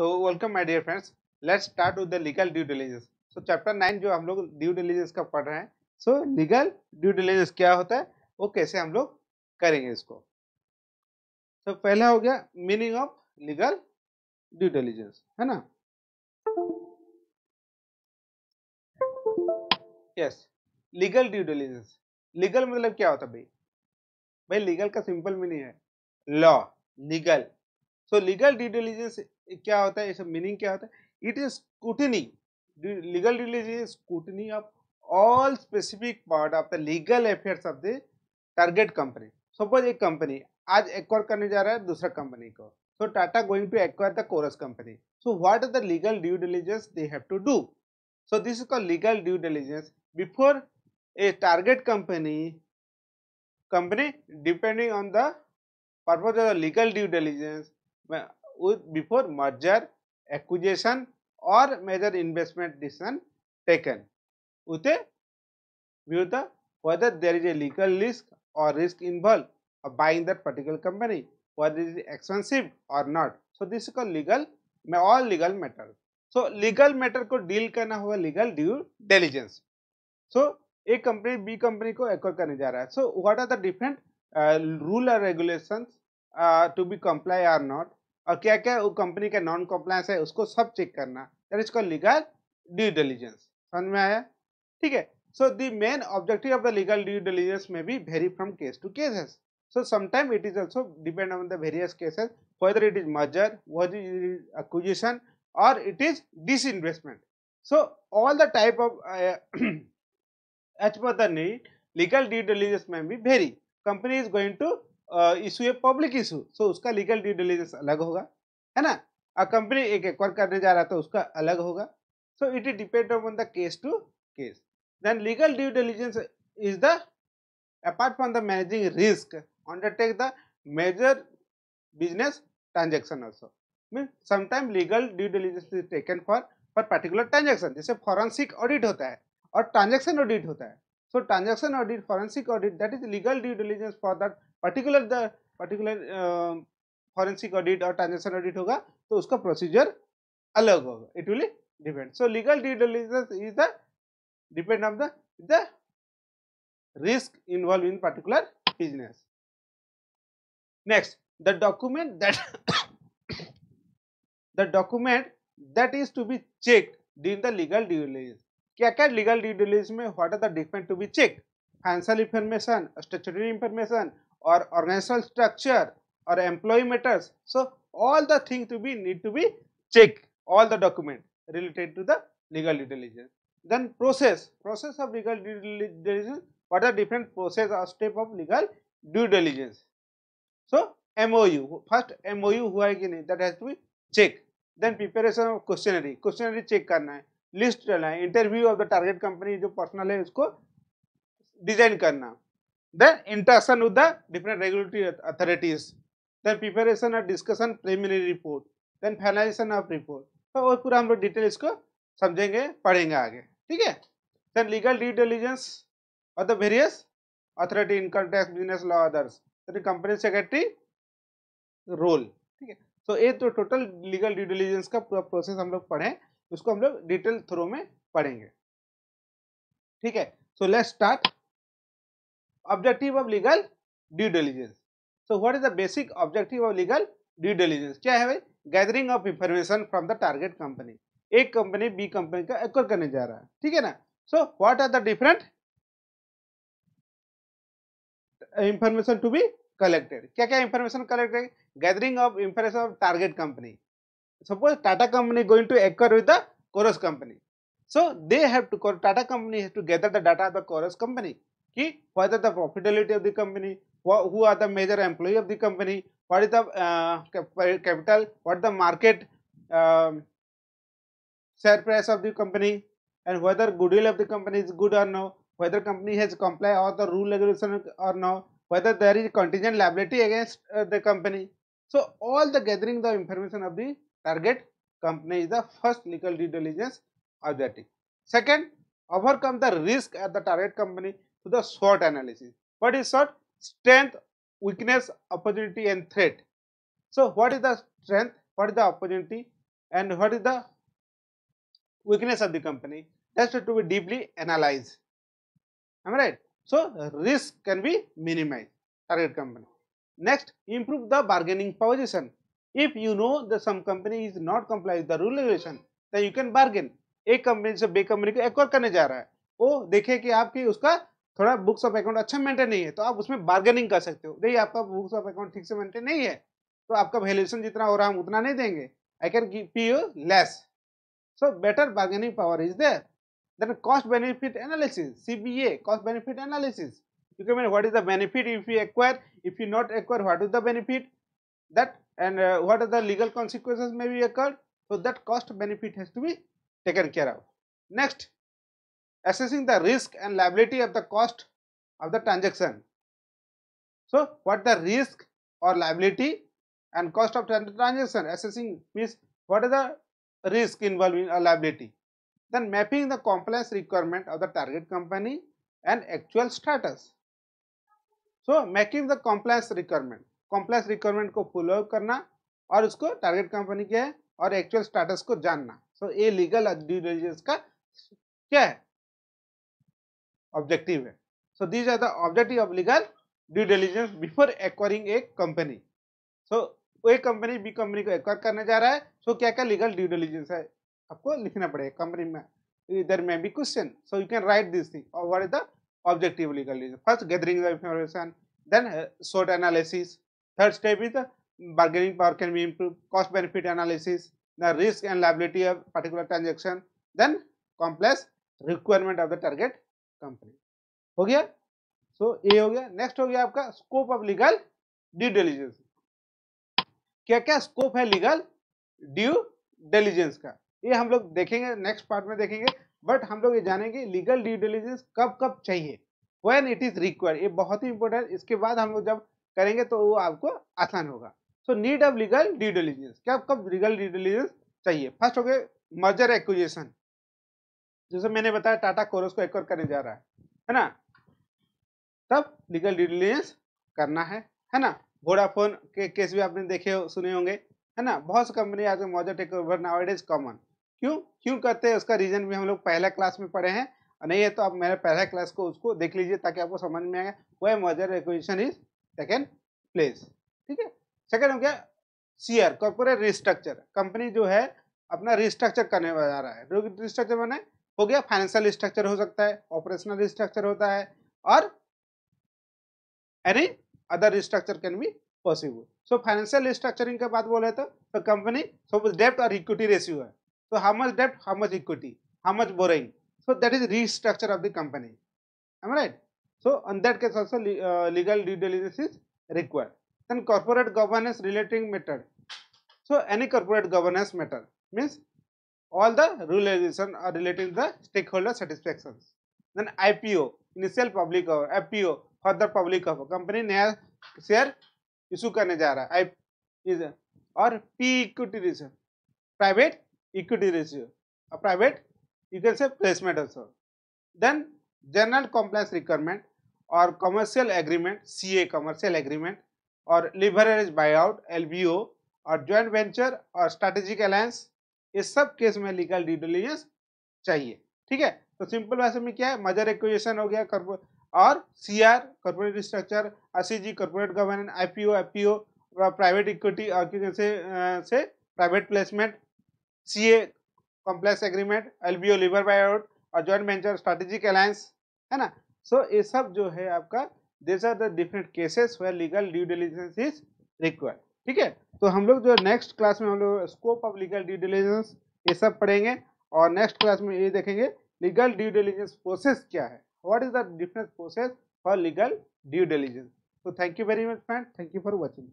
So welcome my dear friends let's start with the legal due diligence so chapter nine जो हम लोग due diligence का पढ़ रहे हैं सो लीगल ड्यू डिलीजेंस क्या होता है वो कैसे हम लोग करेंगे इसको तो so, पहला हो गया meaning of legal due diligence है ना yes legal due diligence legal मतलब क्या होता भाई भाई लीगल का सिंपल मीनिंग है law legal so legal due diligence क्या होता है इसका मीनिंग क्या होता है it is scrutiny legal religion scrutiny of all specific part of the legal affairs of the target company suppose एक कंपनी आज एक्वायर करने जा रहा है दूसरा कंपनी को सो Tata going to acquire the Corus company so what are the legal due diligence they have to do so this is call legal due diligence before a target company company depending on the purpose of the legal due diligence with before merger, acquisition or major investment decision taken with a view the whether there is a legal risk or risk involved of buying that particular company, whether it is expensive or not. So this is called legal में all legal matter so legal matter को deal करना हुआ legal due diligence so A company B company को acquire करने जा रहा है so what are the different rule और regulations to be comply or not और क्या क्या वो कंपनी का नॉन कॉम्प्लायंस है उसको सब चेक करना that is call legal due diligence समझ में आया ठीक है so the main objective of the legal due diligence में भी very from case to cases so sometime it is also depend on the various cases whether it is merger acquisition और it is disinvestment so all the type of each पर the legal due diligence में भी very company is going to issue है public issue so उसका legal due diligence अलग होगा है ना और कंपनी एक एक्वायर करने जा रहा था उसका अलग होगा सो it depend on the case to case then legal due diligence is the apart from the managing risk undertake the major business transaction also mean sometime legal due diligence is taken for for particular transaction जैसे forensic audit होता है और transaction audit होता है so transaction audit forensic audit that is legal due diligence for that particular the particular forensic audit और transaction audit होगा तो उसका प्रोसीजर अलग होगा it will depend so legal D diligence is the depend of the the risk involve in particular business next the document that the document that is to be check during the legal due diligence क्या क्या legal due diligence में what are the depend to be check financial information statutory information or organizational structure or employee matters. So, all the thing to be need to be check all the document related to the legal due diligence. Then process, process of legal due diligence, what are different process or step of legal due diligence. So, MOU, first MOU हुआ है कि नहीं that has to be check Then preparation of questionnaire, questionnaire check karna hai list डालना है interview of the target company जो personal है उसको design करना Then interaction with the different regulatory authorities. Then preparation and discussion preliminary report. Then finalization of report. तो वो पूरा हम लोग डिटेल इसको समझेंगे पढ़ेंगे आगे ठीक है देन लीगल ड्यू डिलीजेंस और the various authority income tax business law others company secretary role ठीक है तो ये तो टोटल लीगल ड्यू डिलीजेंस का पूरा प्रोसेस हम लोग पढ़ें उसको हम लोग डिटेल थ्रो में पढ़ेंगे ठीक है so let's start objective of legal due diligence so what is the basic objective of legal due diligence क्या है भाई gathering of information from the target company एक कंपनी बी कंपनी का एक्वर करने जा रहा है ठीक है ना so what are the different information to be collected क्या क्या इंफॉर्मेशन कलेक्ट करें gathering of information of target company suppose Tata company going to एक्वर with the Corus company so they have to Tata company have to gather the data of the Corus company Ki, are the profitability of the company? Who are the major employee of the company? What is the uh, capital? What the market um, share price of the company? And whether goodwill of the company is good or no? Whether company has comply all the rule regulation or no? Whether there is contingent liability against uh, the company? So all the gathering the information of the target company is the first legal due diligence objective. Second, overcome the risk at the target company to the SWOT analysis. What is SWOT? Strength, weakness, opportunity and threat. So what is the strength, what is the opportunity and what is the weakness of the company? That's to be deeply analyzed. Am I right? So risk can be minimized, target company. Next, improve the bargaining position. If you know that some company is not complying with the rule regulation, then you can bargain. A company से बे company को acquire करने जा रहा है वो देखे कि आपकी उसका थोड़ा बुक्स ऑफ अकाउंट अच्छा मेंटेन नहीं है तो आप उसमें बार्गेनिंग कर सकते हो भाई आपका बुक्स ऑफ अकाउंट ठीक से मेंटेन नहीं है तो आपका वैल्यूएशन जितना हो रहा है हम उतना नहीं देंगे I can pay you less so better bargaining power is there then cost benefit analysis C cost benefit analysis क्योंकि मैंने what is the benefit if you acquire if you not acquire what is the benefit that and what are the legal consequences may be act so that cost benefit has to be taken care of next assessing the risk and liability of the cost of the transaction. So, what the risk or liability and cost of transaction assessing means what is the risk involving a liability. Then mapping the compliance requirement of the target company and actual status. So making the compliance requirement. Compliance requirement ko follow karna aur usko target company ke और actual status को जानना. So ये legal due diligence का क्या है objective है so these are the objective of legal due diligence before acquiring a company so A company B company को acquire करने जा रहा है सो क्या क्या लीगल ड्यू डेलीजेंस है आपको लिखना पड़ेगा कंपनी में इधर में भी question so you can write this thing और what is the objective legal diligence first gathering the information then short analysis third step is the bargaining power can be improve cost benefit analysis the risk and liability of particular transaction then complex requirement of the target company हो गया सो so, ये हो गया next हो गया आपका scope of legal due diligence क्या क्या स्कोप है लीगल ड्यू डिलीजेंस का ये हम लोग देखेंगे नेक्स्ट पार्ट में देखेंगे बट हम लोग ये जानेंगे लीगल ड्यू डिलीजेंस कब कब चाहिए वेन इट इज रिक्वायर्ड ये बहुत ही इंपॉर्टेंट इसके बाद हम लोग जब करेंगे तो वो आपको आसान होगा so need of legal due diligence क्या कब लीगल ड्यू डिलीजेंस चाहिए फर्स्ट हो गया मर्जर एक्विजेशन जैसे मैंने बताया टाटा कोरस को एक्वायर करने जा रहा है है ना तब लीगल डिलीजेंस करना है है ना वोडाफोन के केस भी आपने देखे हो सुने होंगे है ना बहुत सी कंपनी आज मौजूद take over now is common क्यों क्यों करते हैं उसका रीज़न भी हम लोग पहला क्लास में पढ़े हैं और नहीं है तो आप मेरे पहले क्लास को उसको देख लीजिए ताकि आपको समझ में आए वह merger acquisition is second place ठीक है सेकेंड हो गया C R corporate restructure company जो है अपना रिस्ट्रक्चर करने जा रहा है रिस्ट्रक्चर बनाए हो गया फाइनेंशियल स्ट्रक्चर हो सकता है ऑपरेशनल स्ट्रक्चर होता है और any other structure can be possible so financial structuring के बात बोले तो तो कंपनी सपोज डेप्ट और इक्विटी रेशियो है तो हाउ मच डेप्ट how much equity how much borrowing so that is restructure of the company M right so on that case also legal due due is required then corporate governance relating matter so any corporate governance matter means all the realization are related to the stakeholder satisfactions. Then IPO, initial public offer, IPO, further public offer. Company नया share issue करने जा रहा है is और P equity ratio private equity ratio और private you can say placement also then general complex requirement और commercial agreement CA commercial agreement और leverage buyout LBO और ज्वाइंट वेंचर और स्ट्रैटेजिक अलायंस इस सब केस में लीगल ड्यू डिलीजेंस चाहिए ठीक है तो सिंपल भाषा में क्या है मजर एक्विजेशन हो गया और सी आर कॉर्पोरेट स्ट्रक्चर असी G corporate governance I P O F P O private equity से से private placement C A complex agreement L B O lever buyout और जॉइंट वेंचर स्ट्रेटेजिक अलायंस है ना सो so, ये सब जो है आपका this are the different cases where legal due diligence is required ठीक है तो हम लोग जो नेक्स्ट क्लास में हम लोग scope of legal due diligence ये सब पढ़ेंगे और नेक्स्ट क्लास में ये देखेंगे लीगल ड्यू डिलीजेंस प्रोसेस क्या है what is the difference process for legal due diligence तो thank you very much friend thank you for watching